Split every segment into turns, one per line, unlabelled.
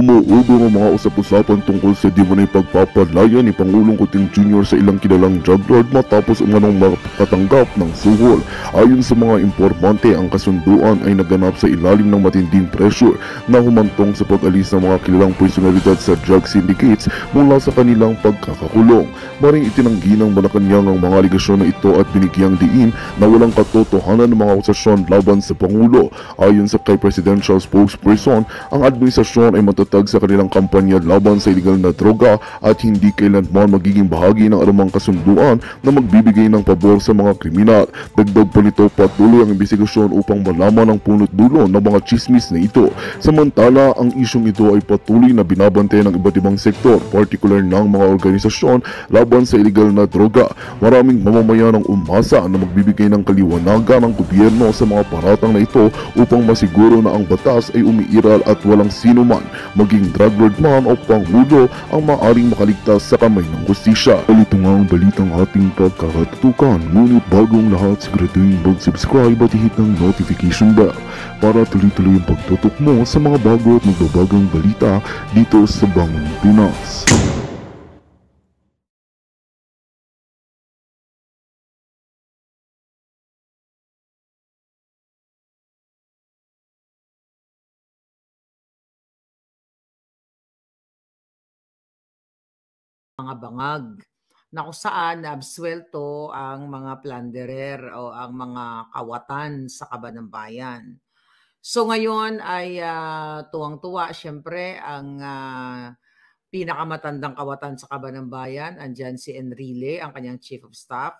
Umuudo ang mga usap-usapan tungkol sa di manay pagpapalaya ni Pangulong Kuting Jr. sa ilang kilalang drug lord matapos umanong makatanggap ng suhol. Ayon sa mga informante, ang kasunduan ay naganap sa ilalim ng matinding pressure na humantong sa pag-alis ng mga kilalang personalidad sa drug syndicates mula sa kanilang pagkakakulong. Maring itinanggi ng Malacanang ang mga aligasyon na ito at binigyang diin na walang katotohanan ng mga akusasyon laban sa Pangulo. Ayon sa kay Presidential Spokesperson, ang administrasyon ay matatapos matatag sa kanilang kampanya laban sa iligal na droga at hindi kailanman magiging bahagi ng anumang kasunduan na magbibigay ng pabor sa mga kriminal. Dagdag pa nito patuloy ang investigasyon upang malaman ang punot dulo ng mga chismis na ito. Samantala, ang isyong ito ay patuloy na binabante ng iba't ibang sektor, particular ng mga organisasyon laban sa iligal na droga. Maraming mamamayan ang umasa na magbibigay ng kaliwanagan ng gobyerno sa mga paratang na ito upang masiguro na ang batas ay umiiral at walang sino man maging drug lord man o panghulo ang maaring makaligtas sa kamay ng hustisya. Ito nga ang balitang ating pagkakatutukan, ngunit bagong lahat siguraduhin mag-subscribe at hit ng notification bell para tuloy-tuloy ang pagtutok mo sa mga bago at magbabagang balita dito sa Bangang Pinas. mga bangag na
kung saan absuelto ang mga plunderer o ang mga kawatan sa kaban ng bayan. So ngayon ay uh, tuwang-tuwa siyempre ang uh, pinakamatandang kawatan sa kaban ng bayan, andyan si Enrile, ang kanyang chief of staff,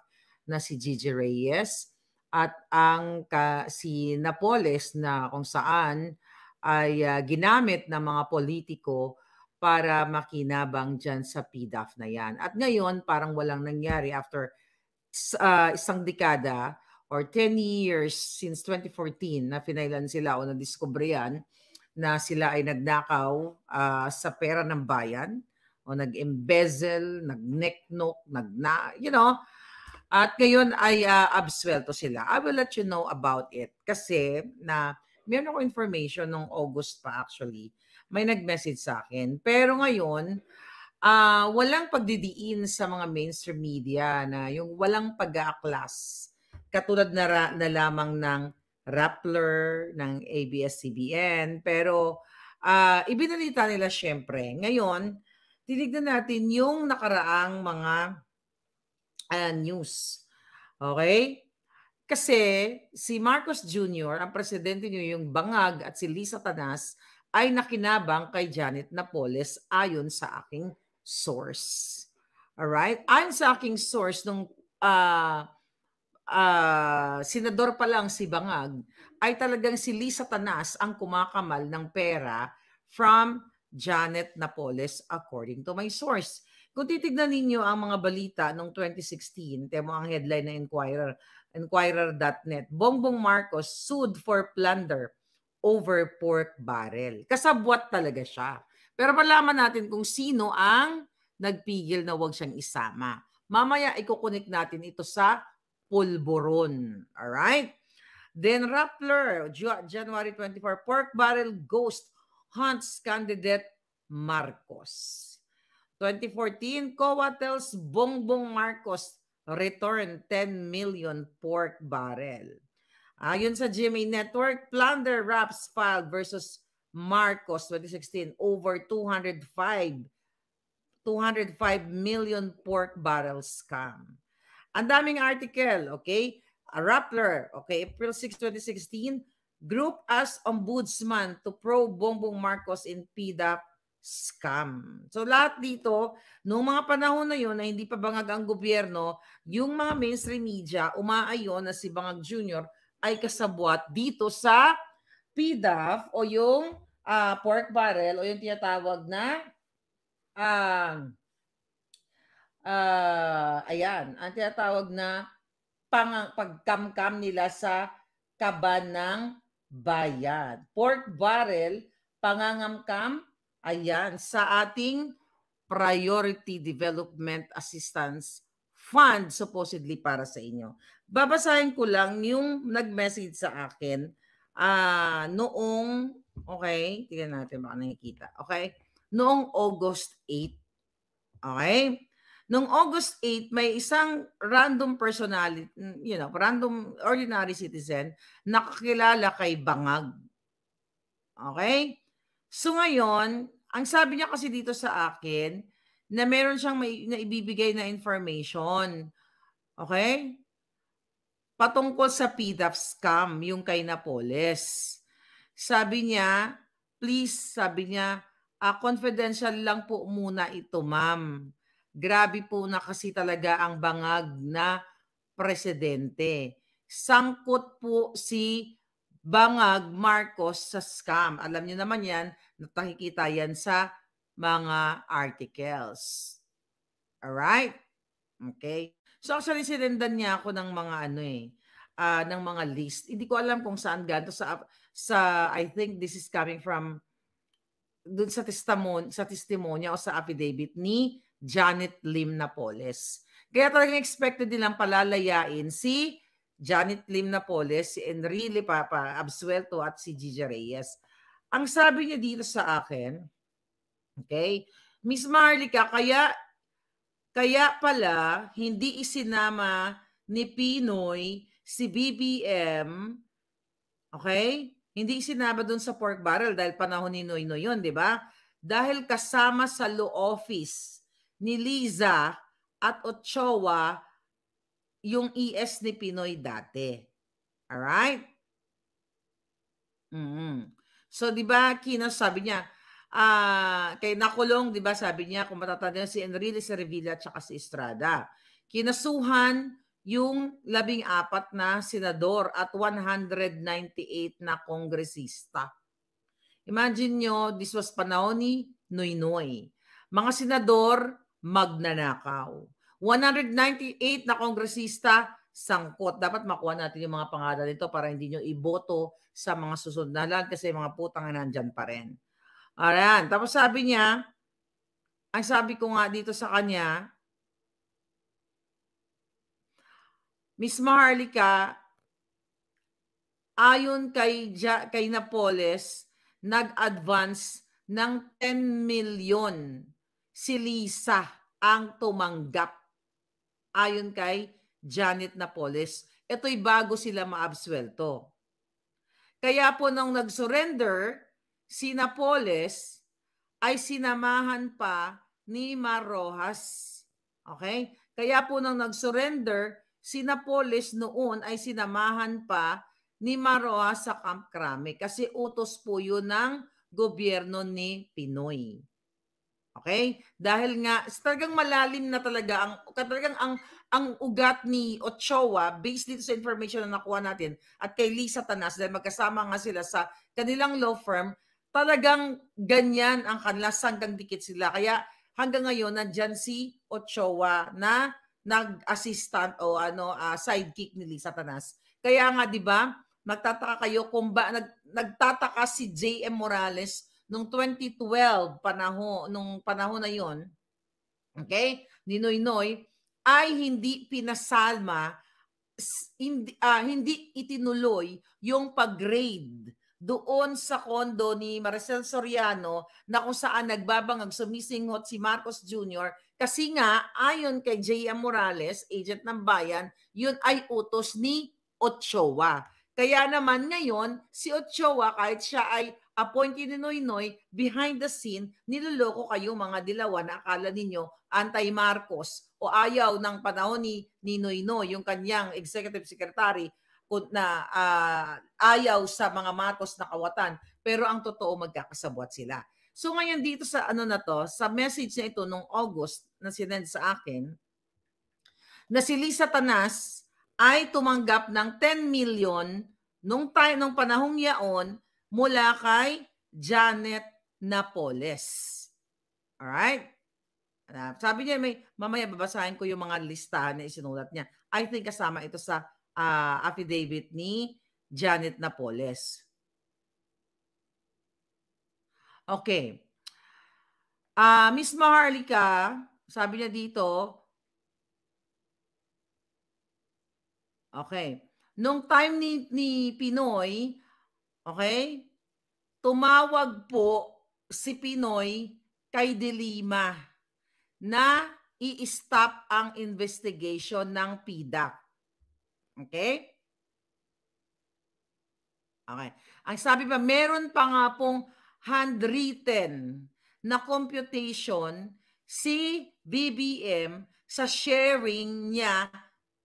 na si Gigi Reyes, at ang ka, si Napoles na kung saan ay uh, ginamit ng mga politiko para makinabang dyan sa PDAF na yan. At ngayon, parang walang nangyari after uh, isang dekada or 10 years since 2014 na finailan sila o na-discover yan na sila ay nagnakaw uh, sa pera ng bayan o nag-embezzle, nag-necknook, nagna, you know. At ngayon ay uh, absuelto sila. I will let you know about it kasi na mayroon ako information nung August pa actually may nag-message sa akin. Pero ngayon, uh, walang pagdidiin sa mga mainstream media na yung walang pag-aaklas. Katulad na, ra- na lamang ng Rappler, ng ABS-CBN. Pero uh, ibinalita nila syempre. Ngayon, tinignan natin yung nakaraang mga uh, news. Okay? Kasi si Marcos Jr., ang presidente niyo yung bangag at si Lisa Tanas ay nakinabang kay Janet Napoles ayon sa aking source. Alright? Ayon sa aking source, nung uh, uh, senador pa lang si Bangag, ay talagang si Lisa Tanas ang kumakamal ng pera from Janet Napoles according to my source. Kung titignan ninyo ang mga balita noong 2016, temo ang headline na Inquirer, Inquirer.net, Bongbong Marcos sued for plunder over pork barrel. Kasabwat talaga siya. Pero malaman natin kung sino ang nagpigil na wag siyang isama. Mamaya ikukunik natin ito sa pulboron. Alright? Then Rappler, January 24, Pork Barrel Ghost Hunts Candidate Marcos. 2014, COA tells Bongbong Marcos return 10 million pork barrel. Ayon sa Jimmy Network, plunder wraps filed versus Marcos 2016 over 205 205 million pork barrel scam. Ang daming article, okay? A Rappler, okay, April 6, 2016, group as ombudsman to probe Bongbong Marcos in PDAP scam. So lahat dito, noong mga panahon na yon na hindi pa bangag ang gobyerno, yung mga mainstream media umaayon na si Bangag Jr ay kasabwat dito sa PDAF o yung uh, pork barrel o yung tinatawag na uh, uh, ayan, ang tinatawag na pang, pagkamkam nila sa kaban ng bayan. Pork barrel, pangangamkam, ayan, sa ating Priority Development Assistance Fund supposedly para sa inyo. Babasahin ko lang yung nag-message sa akin uh, noong, okay, tignan natin baka nakikita, okay? Noong August 8, okay? Noong August 8, may isang random personality, you know, random ordinary citizen nakakilala kay Bangag. Okay? So ngayon, ang sabi niya kasi dito sa akin, na meron siyang may, na ibibigay na information. Okay? patungkol sa PDAP scam, yung kay Napoles. Sabi niya, please, sabi niya, uh, confidential lang po muna ito, ma'am. Grabe po na kasi talaga ang bangag na presidente. Sangkot po si Bangag Marcos sa scam. Alam niyo naman yan, nakikita yan sa mga articles. Alright? Okay. So actually sinendan niya ako ng mga ano eh uh, ng mga list. Hindi ko alam kung saan ganto sa sa I think this is coming from dun sa testimon sa testimonya o sa affidavit ni Janet Lim Napoles. Kaya talagang expected nilang palalayain si Janet Lim Napoles, si Enrile Papa Absuelto at si Gigi Reyes. Ang sabi niya dito sa akin, okay, Miss Marlica, kaya kaya pala, hindi isinama ni Pinoy si BBM, okay? Hindi isinama doon sa pork barrel dahil panahon ni Noyno yun, di ba? Dahil kasama sa law office ni Liza at Ochoa yung ES ni Pinoy dati. Alright? Mm-hmm. So, di ba, Kina, sabi niya, ah, kay nakulong, 'di ba? Sabi niya kung matatanda si Enrile Cervilla at si Estrada. Kinasuhan yung labing apat na senador at 198 na kongresista. Imagine nyo, this was panahon ni Noynoy. Mga senador, magnanakaw. 198 na kongresista, sangkot. Dapat makuha natin yung mga pangalan nito para hindi nyo iboto sa mga susunod na lang kasi mga putang nandyan pa rin. Ayan. Tapos sabi niya, ang sabi ko nga dito sa kanya, Miss Maharlika, ayon kay, ja, kay Napoles, nag-advance ng 10 million si Lisa ang tumanggap ayon kay Janet Napoles. Ito'y bago sila maabswelto. Kaya po nung nag-surrender, si Napoles ay sinamahan pa ni Marojas. Okay? Kaya po nang nag-surrender, si Napoles noon ay sinamahan pa ni Maroas sa Camp Crame kasi utos po yun ng gobyerno ni Pinoy. Okay? Dahil nga talagang malalim na talaga ang talagang ang ang ugat ni Ochoa based dito sa information na nakuha natin at kay Lisa Tanas dahil magkasama nga sila sa kanilang law firm talagang ganyan ang kanila hanggang dikit sila. Kaya hanggang ngayon nandiyan si Ochoa na nag-assistant o ano uh, sidekick ni Lisa Tanas. Kaya nga 'di ba, magtataka kayo kung ba nag, nagtataka si JM Morales nung 2012 panahon nung panahon na 'yon. Okay? Ni Noy Noy ay hindi pinasalma hindi, uh, hindi itinuloy yung pag-grade doon sa kondo ni Maricel Soriano na kung saan nagbabangag sumisingot si Marcos Jr. kasi nga ayon kay J.M. Morales, agent ng bayan, yun ay utos ni Ochoa. Kaya naman ngayon, si Ochoa kahit siya ay appointee ni Noynoy, behind the scene, niloloko kayo mga dilawa na akala ninyo anti-Marcos o ayaw ng panahon ni, ni Noynoy, yung kanyang executive secretary, na uh, ayaw sa mga Marcos na kawatan, pero ang totoo magkakasabwat sila. So ngayon dito sa ano na to, sa message na ito nung August na sinend sa akin, na si Lisa Tanas ay tumanggap ng 10 million nung time nung panahong yaon mula kay Janet Napoles. Alright? Sabi niya, may, mamaya babasahin ko yung mga listahan na isinulat niya. I think kasama ito sa uh, affidavit ni Janet Napoles. Okay. Uh, Miss Maharlika, sabi niya dito, Okay. Nung time ni, ni Pinoy, okay, tumawag po si Pinoy kay De na i-stop ang investigation ng PIDAC. Okay? Okay. Ang sabi ba, meron pa nga pong handwritten na computation si BBM sa sharing niya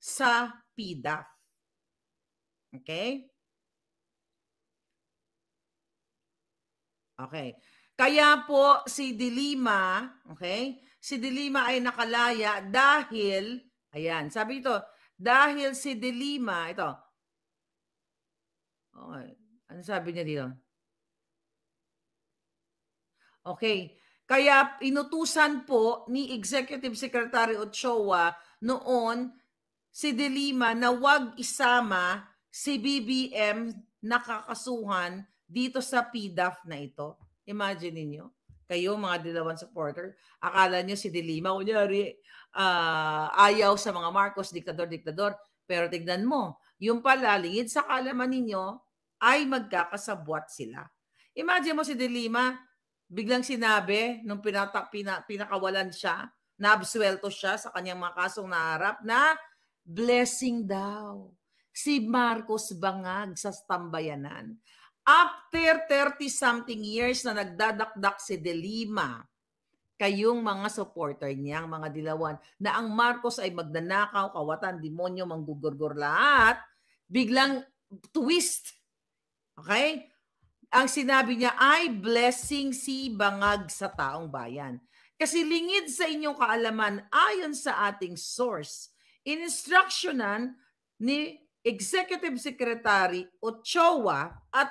sa PDAF. Okay? Okay. Kaya po si Dilima, okay? Si Dilima ay nakalaya dahil, ayan, sabi ito, dahil si De Lima, ito. Okay. Ano sabi niya dito? Okay. Kaya inutusan po ni Executive Secretary Ochoa noon si De Lima na wag isama si BBM nakakasuhan dito sa PDAF na ito. Imagine niyo kayo mga Dilawan supporter, akala niyo si De Lima, kunyari, uh, ayaw sa mga Marcos, diktador, diktador. Pero tignan mo, yung pala, lingid sa kalaman ninyo, ay magkakasabwat sila. Imagine mo si Delima, biglang sinabi nung pinatak, pina, pinakawalan siya, naabsuelto siya sa kanyang mga kasong naharap na blessing daw. Si Marcos Bangag sa tambayanan. After 30-something years na nagdadakdak si Delima kayong mga supporter niya, mga dilawan, na ang Marcos ay magnanakaw, kawatan, demonyo, manggugurgur lahat, biglang twist. Okay? Ang sinabi niya ay blessing si bangag sa taong bayan. Kasi lingid sa inyong kaalaman ayon sa ating source, instructionan ni Executive Secretary Ochoa at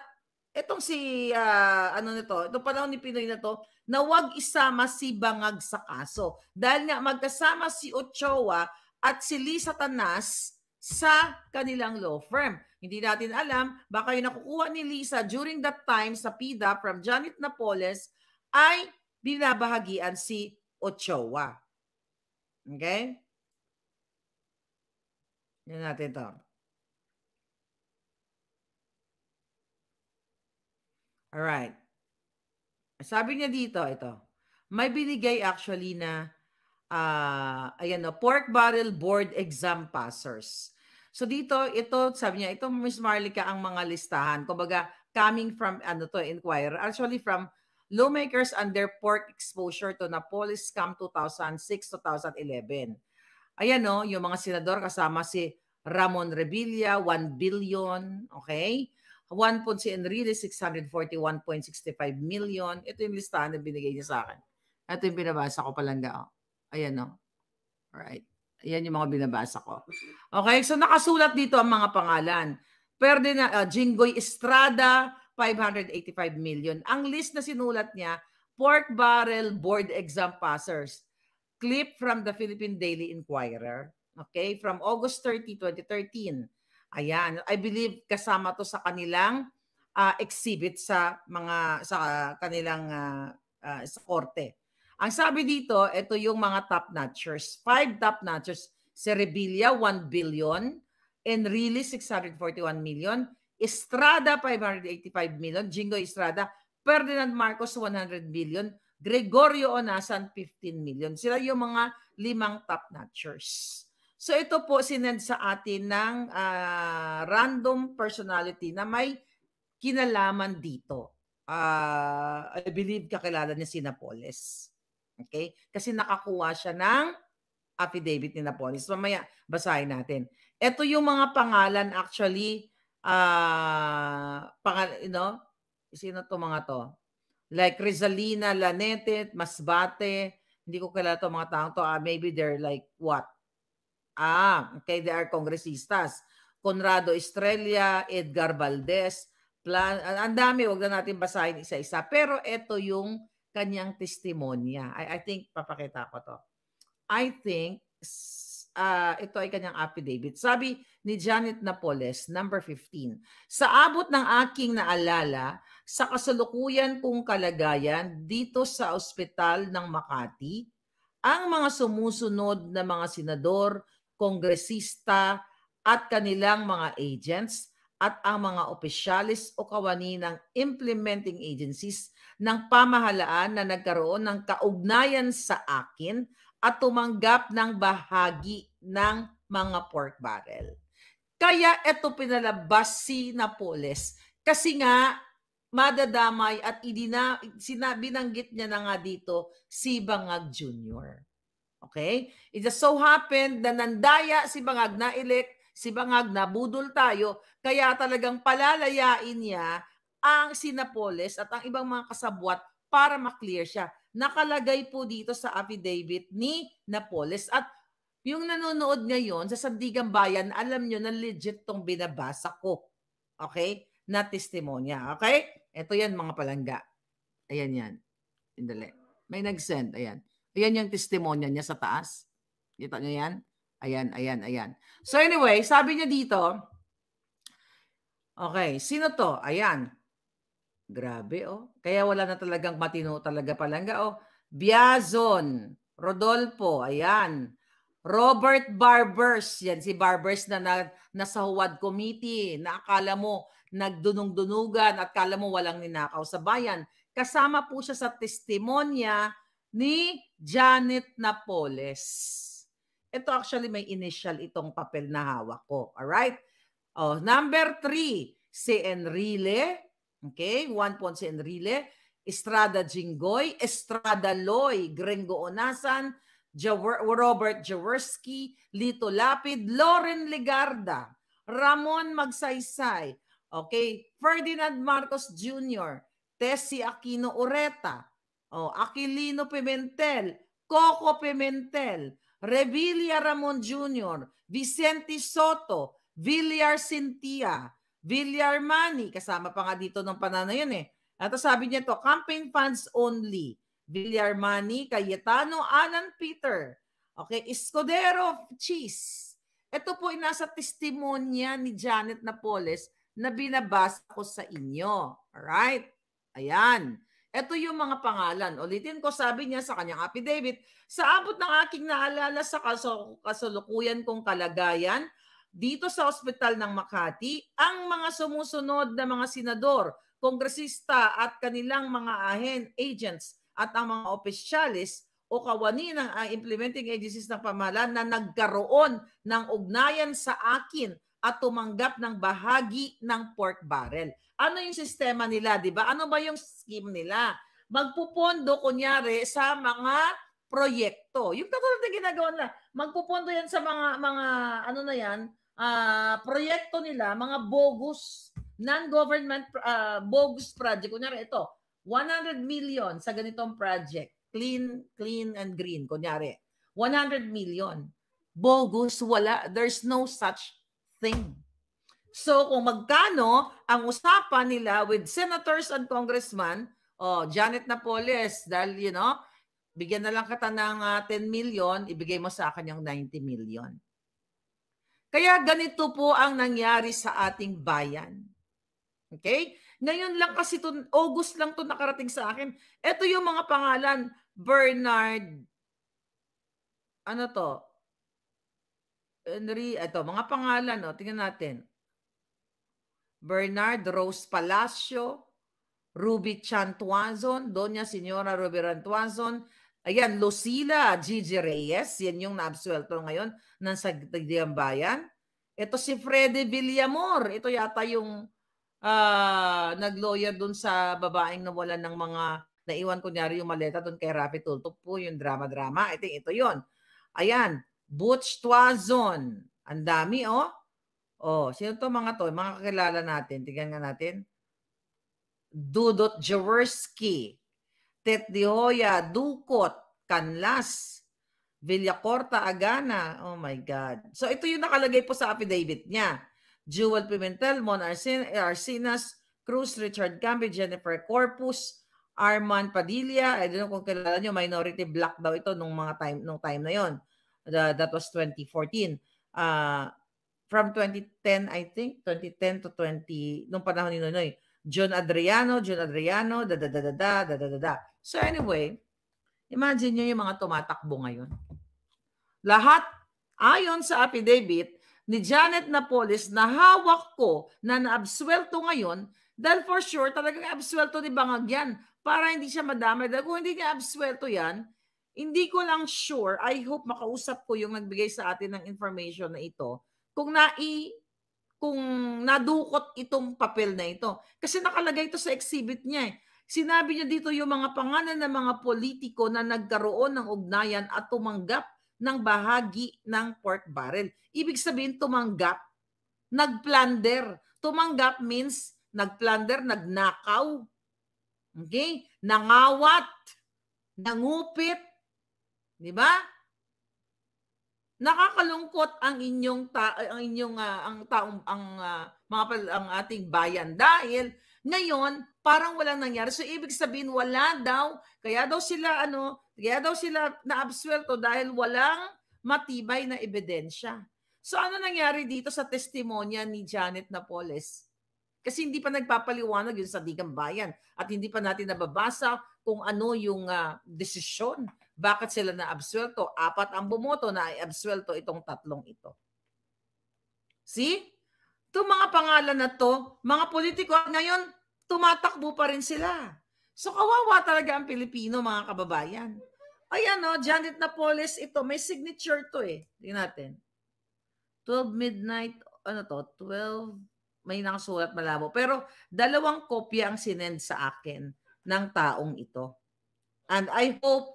etong si uh, ano nito, itong panahon ni Pinoy na to, na wag isama si Bangag sa kaso. Dahil nga magkasama si Ochoa at si Lisa Tanas sa kanilang law firm. Hindi natin alam, baka yung nakukuha ni Lisa during that time sa PIDA from Janet Napoles ay binabahagian si Ochoa. Okay? Yan natin to. Alright. Sabi niya dito, ito. May binigay actually na, uh, ayan no, pork barrel board exam passers. So dito, ito, sabi niya, ito Ms. Marlica ang mga listahan. Kumbaga, coming from, ano to, inquire. Actually from lawmakers and their pork exposure to Napolis scam 2006-2011. Ayan no, yung mga senador kasama si Ramon Revilla, 1 billion, okay? One po si Enrile, 641.65 million. Ito yung listahan na binigay niya sa akin. Ito yung binabasa ko palangga. Oh. Ayan o. Oh. Alright. Ayan yung mga binabasa ko. Okay, so nakasulat dito ang mga pangalan. Pwede na, uh, Jingoy Estrada, 585 million. Ang list na sinulat niya, pork barrel board exam passers. Clip from the Philippine Daily Inquirer. Okay, from August 30, 2013. Ayan, I believe kasama to sa kanilang uh, exhibit sa mga sa kanilang uh, uh, sa korte. Ang sabi dito, ito yung mga top notchers. Five top notchers, Cerebilla 1 billion, Enrile 641 million, Estrada 585 million, Jingo Estrada, Ferdinand Marcos 100 million, Gregorio Onasan 15 million. Sila yung mga limang top notchers. So ito po sinend sa atin ng uh, random personality na may kinalaman dito. Uh, I believe kakilala ni Sinapolis. Okay? Kasi nakakuha siya ng affidavit ni Napolis. Mamaya, basahin natin. Ito yung mga pangalan actually, uh, pangal, you know, sino to mga to? Like Rizalina Lanete, Masbate, hindi ko kilala to mga taong to. Uh, maybe they're like what? Ah, okay, they are kongresistas. Conrado Estrella, Edgar Valdez, plan, ah, ang dami, wag na natin basahin isa-isa. Pero ito yung kanyang testimonya. I, I think, papakita ko to. I think, uh, ito ay kanyang affidavit. Sabi ni Janet Napoles, number 15, Sa abot ng aking naalala, sa kasalukuyan kong kalagayan dito sa ospital ng Makati, ang mga sumusunod na mga senador, kongresista at kanilang mga agents at ang mga opisyalis o kawani ng implementing agencies ng pamahalaan na nagkaroon ng kaugnayan sa akin at tumanggap ng bahagi ng mga pork barrel. Kaya ito pinalabas si Napoles kasi nga madadamay at idina, sinabi, ng git niya na nga dito si Bangag Jr. Okay? It just so happened na nandaya si Bangag na elect, si Bangag na budol tayo, kaya talagang palalayain niya ang Sinapolis at ang ibang mga kasabwat para maklear siya. Nakalagay po dito sa affidavit ni Napoles at yung nanonood ngayon sa Sandigan Bayan, alam nyo na legit tong binabasa ko. Okay? Na testimonya. Okay? Ito yan mga palangga. Ayan yan. Indali. May nag-send. Ayan. Ayan yung testimonya niya sa taas. Kita niyo yan? Ayan, ayan, ayan. So anyway, sabi niya dito, okay, sino to? Ayan. Grabe, oh. Kaya wala na talagang matino talaga palangga, oh. Biazon, Rodolfo, ayan. Robert Barbers, yan si Barbers na, na nasa Huwad Committee, na akala mo nagdunong-dunugan at akala mo walang ninakaw sa bayan. Kasama po siya sa testimonya ni Janet Napoles. Ito actually may initial itong papel na hawak ko. All right? Oh, number three, si Enrile. Okay? One point si Enrile. Estrada Jingoy, Estrada Loy, Grengo Onasan, Jawer, Robert Jaworski, Lito Lapid, Loren Legarda, Ramon Magsaysay, okay, Ferdinand Marcos Jr., Tessie Aquino Oreta, Oh, Aquilino Pimentel, Coco Pimentel, Revilla Ramon Jr., Vicente Soto, Villar Cynthia, Villar Mani, kasama pa nga dito ng panana yun eh. At sabi niya to, campaign funds only. Villar Mani, Cayetano, Alan Peter. Okay, Escudero Cheese. Ito po ay nasa testimonya ni Janet Napoles na binabasa ko sa inyo. Alright? Ayan. Ito yung mga pangalan. Ulitin ko, sabi niya sa kanyang affidavit, sa abot ng aking naalala sa kaso, kasalukuyan kong kalagayan, dito sa ospital ng Makati, ang mga sumusunod na mga senador, kongresista at kanilang mga ahen, agents at ang mga opisyalis o kawani ng uh, ah, implementing agencies ng pamahalaan na nagkaroon ng ugnayan sa akin at tumanggap ng bahagi ng pork barrel. Ano yung sistema nila, di ba? Ano ba yung scheme nila? Magpupondo, kunyari, sa mga proyekto. Yung katulad ng ginagawa nila, magpupondo yan sa mga, mga ano na yan, uh, proyekto nila, mga bogus, non-government uh, bogus project. Kunyari, ito, 100 million sa ganitong project. Clean, clean and green, kunyari. 100 million. Bogus, wala. There's no such thing. So kung magkano ang usapan nila with senators and congressmen, oh, Janet Napoles, dahil you know, bigyan na lang kita ng uh, ah, 10 million, ibigay mo sa akin yung 90 million. Kaya ganito po ang nangyari sa ating bayan. Okay? Ngayon lang kasi to, August lang to nakarating sa akin. Ito yung mga pangalan, Bernard, ano to, Henry, ito, mga pangalan, no? tingnan natin. Bernard Rose Palacio, Ruby Chantuazon, Doña Signora Rivera Antuazon, ayan, Lucila Gigi Reyes, yan yung naabsuelto ngayon ng Sagdagyang Bayan. Ito si Freddy Villamor, ito yata yung uh, nag-lawyer dun sa babaeng nawalan ng mga naiwan kunyari yung maleta dun kay Rapi Tultok po, yung drama-drama. Ito, ito yon Ayan, Butch Tuazon. Ang dami, oh. Oh, sino to mga to? Mga kakilala natin. Tingnan nga natin. Dudot Jaworski. Tet Dihoya. Dukot. Kanlas. Villacorta Agana. Oh my God. So ito yung nakalagay po sa affidavit niya. Jewel Pimentel, Mon Arcin eh, Arcinas, Cruz, Richard Campe, Jennifer Corpus, Arman Padilla. I don't know kung kilala nyo, minority black daw ito nung mga time, nung time na yon The, that was 2014. Uh, from 2010, I think, 2010 to 20, nung panahon ni Nonoy, John Adriano, John Adriano, da da da da da da da da. So anyway, imagine nyo yung mga tumatakbo ngayon. Lahat, ayon sa affidavit ni Janet Napolis, na hawak ko na naabswelto ngayon dahil for sure talagang absuelto ni Bangag yan para hindi siya madamay. Dahil kung hindi niya absuelto yan, hindi ko lang sure. I hope makausap ko yung nagbigay sa atin ng information na ito. Kung nai kung nadukot itong papel na ito. Kasi nakalagay ito sa exhibit niya eh. Sinabi niya dito yung mga pangalan ng mga politiko na nagkaroon ng ugnayan at tumanggap ng bahagi ng pork barrel. Ibig sabihin tumanggap, nagplunder. Tumanggap means nagplunder, nagnakaw. Okay? Nangawat, nangupit, 'Di ba? Nakakalungkot ang inyong ta- eh, ang inyong uh, ang taong ang uh, mga pal- ang ating bayan dahil ngayon parang wala nangyari. So ibig sabihin wala daw kaya daw sila ano, kaya daw sila naabsuelto dahil walang matibay na ebidensya. So ano nangyari dito sa testimonya ni Janet Napoles? Kasi hindi pa nagpapaliwanag yun sa digang bayan at hindi pa natin nababasa kung ano yung uh, desisyon bakit sila naabsuelto? Apat ang bumoto na ay absuelto itong tatlong ito. See? Ito mga pangalan na to, mga politiko ngayon, tumatakbo pa rin sila. So kawawa talaga ang Pilipino mga kababayan. Ayan o, Janet Napoles ito, may signature to eh. Tingnan natin. 12 midnight, ano to, 12 may nakasulat malabo. Pero dalawang kopya ang sinend sa akin ng taong ito. And I hope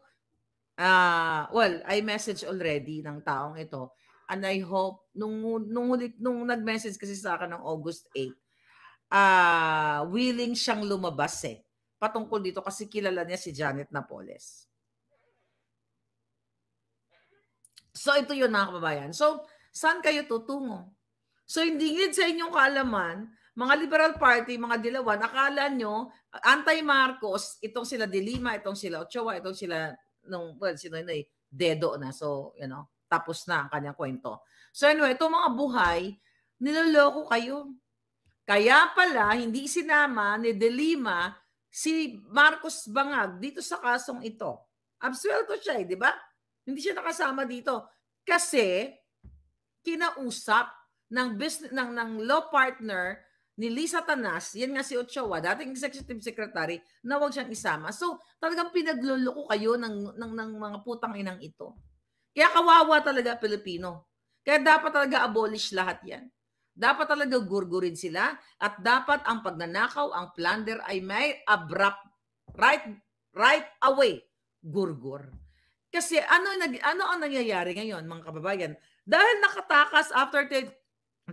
uh, well, I message already ng taong ito. And I hope, nung, nung, ulit, nung nag-message kasi sa akin ng August 8, uh, ah, willing siyang lumabas eh. Patungkol dito kasi kilala niya si Janet Napoles. So ito yun mga kababayan. So saan kayo tutungo? So hindi din sa inyong kaalaman, mga Liberal Party, mga Dilawan, akala nyo, anti-Marcos, itong sila Dilima, itong sila Ochoa, itong sila nung well, si Noynoy, eh, dedo na. So, you know, tapos na ang kanyang kwento. So anyway, itong mga buhay, niloloko kayo. Kaya pala, hindi sinama ni Delima si Marcos Bangag dito sa kasong ito. Absuelto siya eh, di ba? Hindi siya nakasama dito. Kasi, kinausap ng business ng ng law partner ni Lisa Tanas, yan nga si Ochoa, dating executive secretary, na huwag siyang isama. So, talagang pinagluloko kayo ng, ng, ng mga putang inang ito. Kaya kawawa talaga Pilipino. Kaya dapat talaga abolish lahat yan. Dapat talaga gurgurin sila at dapat ang pagnanakaw, ang plunder ay may abrupt right right away gurgur. Kasi ano nag ano ang nangyayari ngayon mga kababayan? Dahil nakatakas after 10,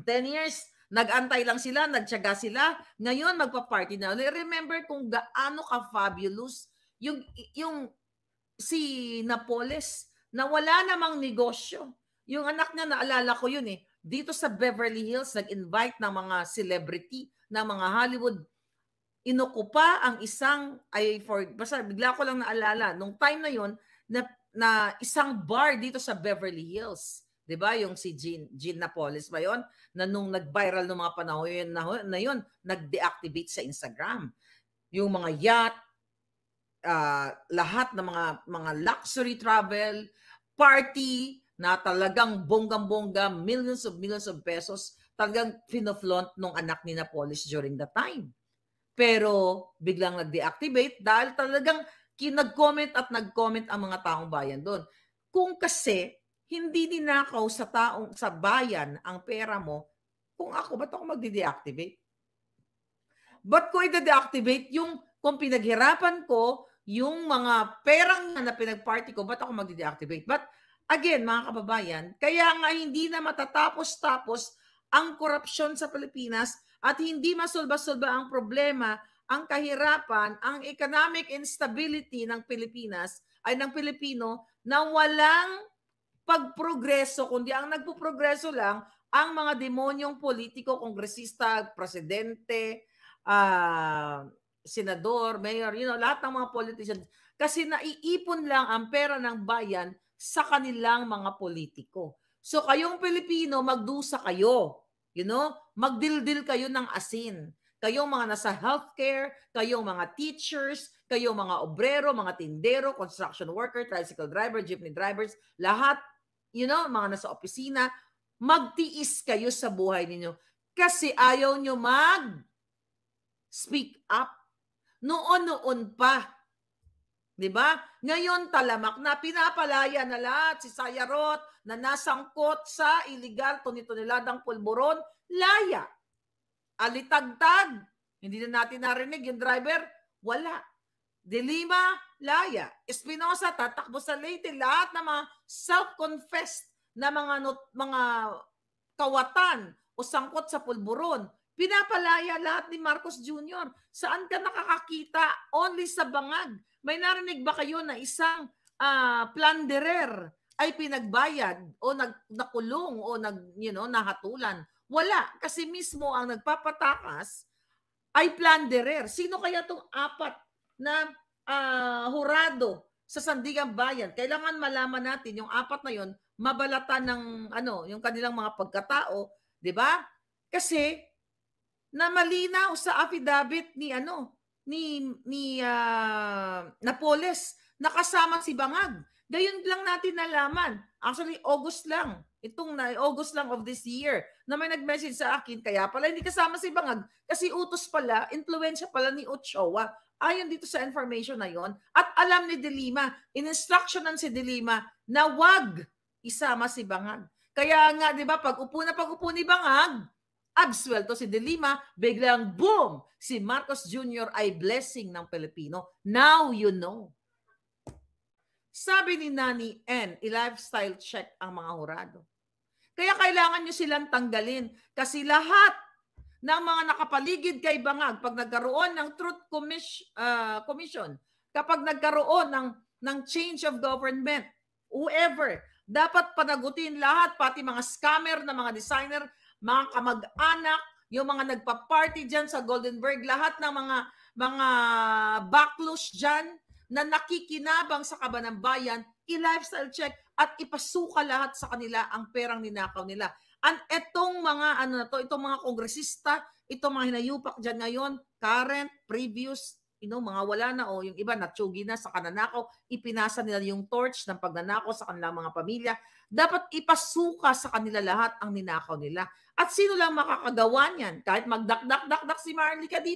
10 years Nagantay lang sila, nagtyaga sila. Ngayon, magpa-party na ulit. Remember kung gaano ka-fabulous yung, yung si Napoles na wala namang negosyo. Yung anak niya, naalala ko yun eh. Dito sa Beverly Hills, nag-invite ng mga celebrity, ng mga Hollywood. Inukupa ang isang, ay for, basta bigla ko lang naalala, nung time na yun, na, na isang bar dito sa Beverly Hills 'di ba? Yung si Gene Gene Napolis ba 'yon? Na nung nag-viral ng mga panahon yun na, na yun, nag-deactivate sa Instagram. Yung mga yacht, uh, lahat ng mga mga luxury travel, party na talagang bonggang-bongga, millions of millions of pesos talagang pinoflaunt nung anak ni Napolis during the time. Pero biglang nag-deactivate dahil talagang kinag-comment at nag-comment ang mga taong bayan doon. Kung kasi hindi ninakaw sa taong sa bayan ang pera mo, kung ako, ba't ako magde-deactivate? Ba't ko i-deactivate yung kung pinaghirapan ko yung mga perang na pinagparty ko, ba't ako magde-deactivate? But again, mga kababayan, kaya nga hindi na matatapos-tapos ang korupsyon sa Pilipinas at hindi masolba-solba ang problema, ang kahirapan, ang economic instability ng Pilipinas ay ng Pilipino na walang pagprogreso, kundi ang nagpuprogreso lang ang mga demonyong politiko, kongresista, presidente, uh, senador, mayor, you know, lahat ng mga politicians. Kasi naiipon lang ang pera ng bayan sa kanilang mga politiko. So kayong Pilipino, magdusa kayo. You know, magdildil kayo ng asin. Kayong mga nasa healthcare, kayong mga teachers, kayong mga obrero, mga tindero, construction worker, tricycle driver, jeepney drivers, lahat you know, mga nasa opisina, magtiis kayo sa buhay ninyo kasi ayaw nyo mag speak up. Noon-noon pa. 'Di ba? Ngayon talamak na pinapalaya na lahat si Sayarot na nasangkot sa illegal tunituniladang pulburon, laya. Alitagtag. Hindi na natin narinig yung driver, wala. Dilima, laya. Espinosa tatakbo sa Leyte. Lahat ng mga self-confessed na mga, not, mga kawatan o sangkot sa pulburon. Pinapalaya lahat ni Marcos Jr. Saan ka nakakakita? Only sa bangag. May narinig ba kayo na isang uh, planderer ay pinagbayad o nag, nakulong o nag, you know, nahatulan? Wala. Kasi mismo ang nagpapatakas ay planderer. Sino kaya tong apat na uh, hurado sa Sandigan Bayan. Kailangan malaman natin yung apat na yon mabalatan ng ano, yung kanilang mga pagkatao, 'di ba? Kasi na malinaw sa affidavit ni ano, ni ni uh, Napoles nakasama si Bangag. Gayon lang natin nalaman Actually, August lang. Itong na, August lang of this year na may nag-message sa akin. Kaya pala hindi kasama si Bangag kasi utos pala, influensya pala ni Ochoa. Ayon dito sa information na yon at alam ni Delima, in-instructionan si Delima na wag isama si Bangag. Kaya nga, di ba, pag upo na pag upo ni Bangag, absuelto si Delima, biglang boom, si Marcos Jr. ay blessing ng Pilipino. Now you know. Sabi ni Nani N, i-lifestyle check ang mga hurado. Kaya kailangan nyo silang tanggalin kasi lahat ng mga nakapaligid kay Bangag pag nagkaroon ng Truth commission, uh, ah, Commission, kapag nagkaroon ng, ng change of government, whoever, dapat panagutin lahat, pati mga scammer na mga designer, mga kamag-anak, yung mga nagpa-party dyan sa Goldenberg, lahat ng mga mga backlash dyan, na nakikinabang sa kaba ng bayan, i-lifestyle check at ipasuka lahat sa kanila ang perang ninakaw nila. At etong mga ano na to, itong mga kongresista, itong mga hinayupak diyan ngayon, current, previous, you know, mga wala na o yung iba natsugi na sa kananakaw, ipinasa nila yung torch ng pagnanakaw sa kanilang mga pamilya. Dapat ipasuka sa kanila lahat ang ninakaw nila. At sino lang makakagawa niyan? Kahit magdakdak-dakdak si Marlica dito,